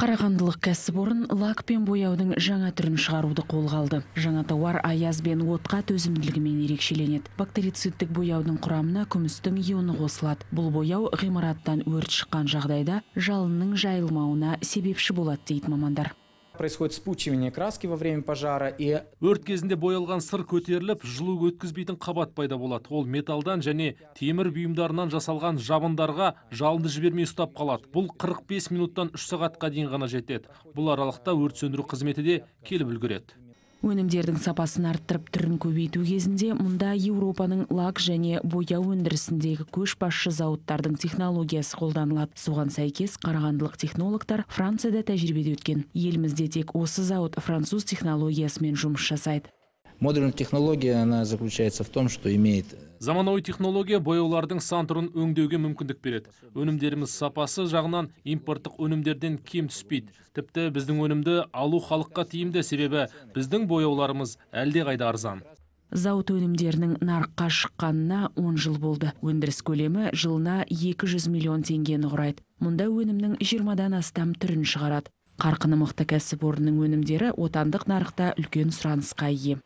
Қарағандылық кәсіпорын лак пен бояудың жаңа түрін шығаруды қолға алды. Жаңа тауар аяз бен отқа төзімділігімен ерекшеленеді. Бактерицидтік бояудың құрамына күмістің ионы қосылады. Бұл бояу ғимараттан өрт шыққан жағдайда жалынның жайылмауына себепші болады дейді мамандар происходит спучивание краски во время пожара и өрт кезінде боялған сыр көтеріліп жылу өткізбейтін қабат пайда болады ол металдан және темір бұйымдарынан жасалған жабындарға жалынды жібермей ұстап қалады бұл 45 минуттан 3 сағатқа дейін ғана жетеді бұл аралықта өрт сөндіру қызметі де келіп үлгереді өнімдердің сапасын арттырып түрін көбейту кезінде мұнда еуропаның лак және бояу өндірісіндегі көшбасшы зауыттардың технологиясы қолданылады соған сәйкес қарағандылық технологтар францияда тәжірибеде өткен елімізде тек осы зауыт француз технологиясымен жұмыс жасайды модульная технология она заключается в том что имеет э, заманауи технология бояулардың сан түрін өңдеуге мүмкіндік береді өнімдеріміз сапасы жағынан импорттық өнімдерден кем түспейді тіпті біздің өнімді алу халыққа тиімді себебі біздің бояуларымыз әлдеқайда арзан зауыт өнімдерінің нарыққа шыққанына 10 жыл болды өндіріс көлемі жылына 200 миллион теңгені құрайды мұнда өнімнің 20-дан астам түрін шығарады қарқыны мықты кәсіпорынның өнімдері отандық нарықта үлкен сұранысқа ие